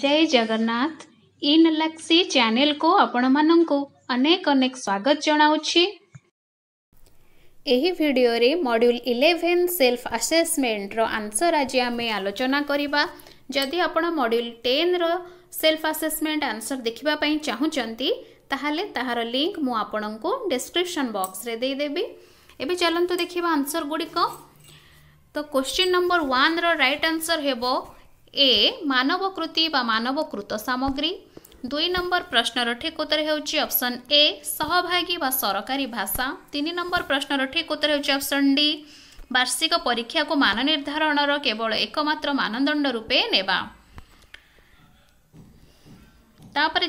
जय जगन्नाथ इन लक्सी चैनल को आपण मानक अनेक अनेक स्वागत जनावि यही रे module eleven self assessment answer आज आम आलोचना करने जदि आप module ten self assessment answer देखापी चाहते तेल तहार लिंक मुझे डेस्क्रिपन बक्स देदेवि एवं चलत देखा आंसर गुड़िक तो question number one right answer है ए मानव कृत सामग्री दुई नम्बर प्रश्न र ठिक उत्तर हेर्छ अप्सन ए सहभागी बा सरकारी भाषा तिन नम्बर प्रश्न र ठिक उत्तर अप्सन डी वार्षिक परीक्षाको मान निर्धारण र केवल एकमत्र मानदण्ड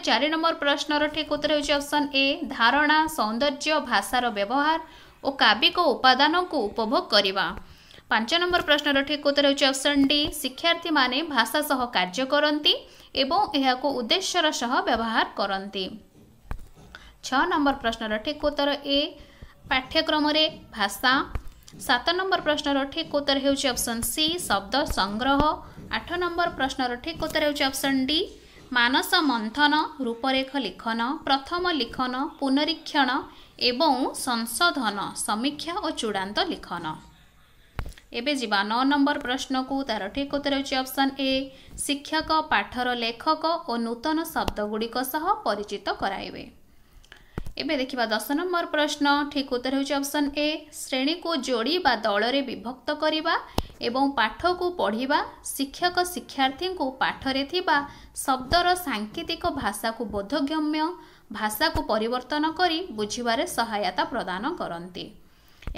चारि नम्बर प्रश्न र ठिक उत्तर हेर्छ अप्सन ए धारणा सौन्दर्य भाषार व्यवहार ओ किक को उपभोग ପାଞ୍ଚ ନମ୍ବର ପ୍ରଶ୍ନର ଠିକ୍ ଉତ୍ତର ହେଉଛି ଅପସନ୍ ଡି ଶିକ୍ଷାର୍ଥୀମାନେ ଭାଷା ସହ କାର୍ଯ୍ୟ କରନ୍ତି ଏବଂ ଏହାକୁ ଉଦ୍ଦେଶ୍ୟର ସହ ବ୍ୟବହାର କରନ୍ତି ଛଅ ନମ୍ବର ପ୍ରଶ୍ନର ଠିକ୍ ଉତ୍ତର ଏ ପାଠ୍ୟକ୍ରମରେ ଭାଷା ସାତ ନମ୍ବର ପ୍ରଶ୍ନର ଠିକ୍ ଉତ୍ତର ହେଉଛି ଅପସନ୍ ସି ଶବ୍ଦ ସଂଗ୍ରହ ଆଠ ନମ୍ବର ପ୍ରଶ୍ନର ଠିକ୍ ଉତ୍ତର ହେଉଛି ଅପସନ୍ ଡି ମାନସ ମନ୍ଥନ ରୂପରେଖ ଲିଖନ ପ୍ରଥମ ଲିଖନ ପୁନରୀକ୍ଷଣ ଏବଂ ସଂଶୋଧନ ସମୀକ୍ଷା ଓ ଚୂଡ଼ାନ୍ତ ଲିଖନ ଏବେ ଯିବା ନଅ ନମ୍ବର ପ୍ରଶ୍ନକୁ ତାର ଠିକ୍ ଉତ୍ତର ହେଉଛି ଅପସନ୍ ଏ ଶିକ୍ଷକ ପାଠର ଲେଖକ ଓ ନୂତନ ଶବ୍ଦଗୁଡ଼ିକ ସହ ପରିଚିତ କରାଇବେ ଏବେ ଦେଖିବା ଦଶ ନମ୍ବର ପ୍ରଶ୍ନ ଠିକ୍ ଉତ୍ତର ହେଉଛି ଅପସନ୍ ଏ ଶ୍ରେଣୀକୁ ଯୋଡ଼ି ବା ଦଳରେ ବିଭକ୍ତ କରିବା ଏବଂ ପାଠକୁ ପଢ଼ିବା ଶିକ୍ଷକ ଶିକ୍ଷାର୍ଥୀଙ୍କୁ ପାଠରେ ଥିବା ଶବ୍ଦର ସାଙ୍କେତିକ ଭାଷାକୁ ବୋଧଗମ୍ୟ ଭାଷାକୁ ପରିବର୍ତ୍ତନ କରି ବୁଝିବାରେ ସହାୟତା ପ୍ରଦାନ କରନ୍ତି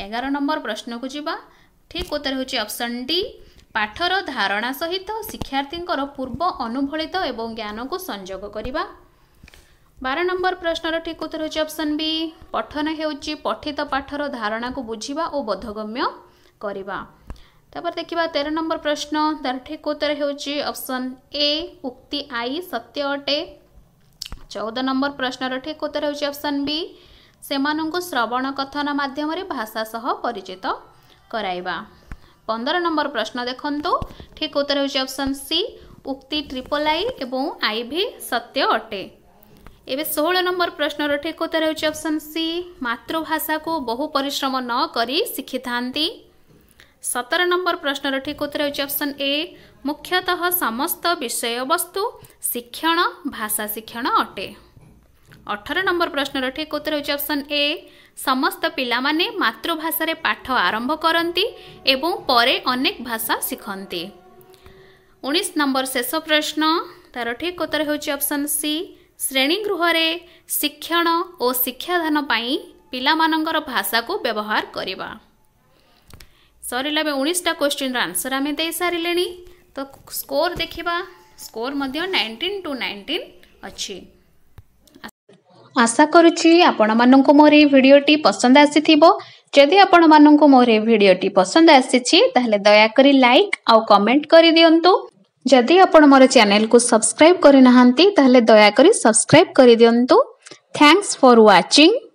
ଏଗାର ନମ୍ବର ପ୍ରଶ୍ନକୁ ଯିବା ଠିକ୍ ଉତ୍ତର ହେଉଛି ଅପ୍ସନ୍ ଡି ପାଠର ଧାରଣା ସହିତ ଶିକ୍ଷାର୍ଥୀଙ୍କର ପୂର୍ବ ଅନୁଭଳିତ ଏବଂ ଜ୍ଞାନକୁ ସଂଯୋଗ କରିବା ବାର ନମ୍ବର ପ୍ରଶ୍ନର ଠିକ୍ ଉତ୍ତର ହେଉଛି ଅପ୍ସନ୍ ବି ପଠନ ହେଉଛି ପଠିତ ପାଠର ଧାରଣାକୁ ବୁଝିବା ଓ ବୋଧଗମ୍ୟ କରିବା ତାପରେ ଦେଖିବା ତେର ନମ୍ବର ପ୍ରଶ୍ନ ତାର ଠିକ୍ ଉତ୍ତର ହେଉଛି ଅପ୍ସନ୍ ଏ ଉକ୍ତି ଆଇ ସତ୍ୟ ଅଟେ ଚଉଦ ନମ୍ବର ପ୍ରଶ୍ନର ଠିକ୍ ଉତ୍ତର ହେଉଛି ଅପ୍ସନ୍ ବି ସେମାନଙ୍କୁ ଶ୍ରବଣ କଥନ ମାଧ୍ୟମରେ ଭାଷା ସହ ପରିଚିତ କରାଇବା ପନ୍ଦର ନମ୍ବର ପ୍ରଶ୍ନ ଦେଖନ୍ତୁ ଠିକ୍ ଉତ୍ତର ହେଉଛି ଅପସନ୍ ସି ଉକ୍ତି ଟ୍ରିପଲ୍ ଆଇ ଏବଂ ଆଇ ଭି ସତ୍ୟ ଅଟେ ଏବେ ଷୋହଳ ନମ୍ବର ପ୍ରଶ୍ନର ଠିକ୍ ଉତ୍ତର ହେଉଛି ଅପସନ୍ ସି ମାତୃଭାଷାକୁ ବହୁ ପରିଶ୍ରମ ନ କରି ଶିଖିଥାନ୍ତି ସତର ନମ୍ବର ପ୍ରଶ୍ନର ଠିକ୍ ଉତ୍ତର ହେଉଛି ଅପସନ୍ ଏ ମୁଖ୍ୟତଃ ସମସ୍ତ ବିଷୟବସ୍ତୁ ଶିକ୍ଷଣ ଭାଷା ଶିକ୍ଷଣ ଅଟେ ଅଠର ନମ୍ବର ପ୍ରଶ୍ନର ଠିକ ଉତ୍ତର ହେଉଛି ଅପସନ୍ ଏ ସମସ୍ତ ପିଲାମାନେ ମାତୃଭାଷାରେ ପାଠ ଆରମ୍ଭ କରନ୍ତି ଏବଂ ପରେ ଅନେକ ଭାଷା ଶିଖନ୍ତି ଉଣେଇଶ ନମ୍ବର ଶେଷ ପ୍ରଶ୍ନ ତାର ଠିକ ଉତ୍ତର ହେଉଛି ଅପସନ୍ ସି ଶ୍ରେଣୀଗୃହରେ ଶିକ୍ଷଣ ଓ ଶିକ୍ଷାଦାନ ପାଇଁ ପିଲାମାନଙ୍କର ଭାଷାକୁ ବ୍ୟବହାର କରିବା ସରିଲା ଏବେ ଉଣେଇଶଟା କ୍ୱେଶ୍ଚିନ୍ର ଆନ୍ସର୍ ଆମେ ଦେଇସାରିଲେଣି ତ ସ୍କୋର ଦେଖିବା ସ୍କୋର ମଧ୍ୟ ନାଇଣ୍ଟିନ୍ ଟୁ ନାଇଣ୍ଟିନ୍ ଅଛି ଆଶା କରୁଛି ଆପଣମାନଙ୍କୁ ମୋର ଏହି ଭିଡ଼ିଓଟି ପସନ୍ଦ ଆସିଥିବ ଯଦି ଆପଣମାନଙ୍କୁ ମୋର ଏହି ଭିଡ଼ିଓଟି ପସନ୍ଦ ଆସିଛି ତାହେଲେ ଦୟାକରି ଲାଇକ୍ ଆଉ କମେଣ୍ଟ କରିଦିଅନ୍ତୁ ଯଦି ଆପଣ ମୋର ଚ୍ୟାନେଲକୁ ସବସ୍କ୍ରାଇବ୍ କରିନାହାନ୍ତି ତାହେଲେ ଦୟାକରି ସବସ୍କ୍ରାଇବ୍ କରିଦିଅନ୍ତୁ ଥ୍ୟାଙ୍କସ୍ ଫର୍ ୱାଚିଂ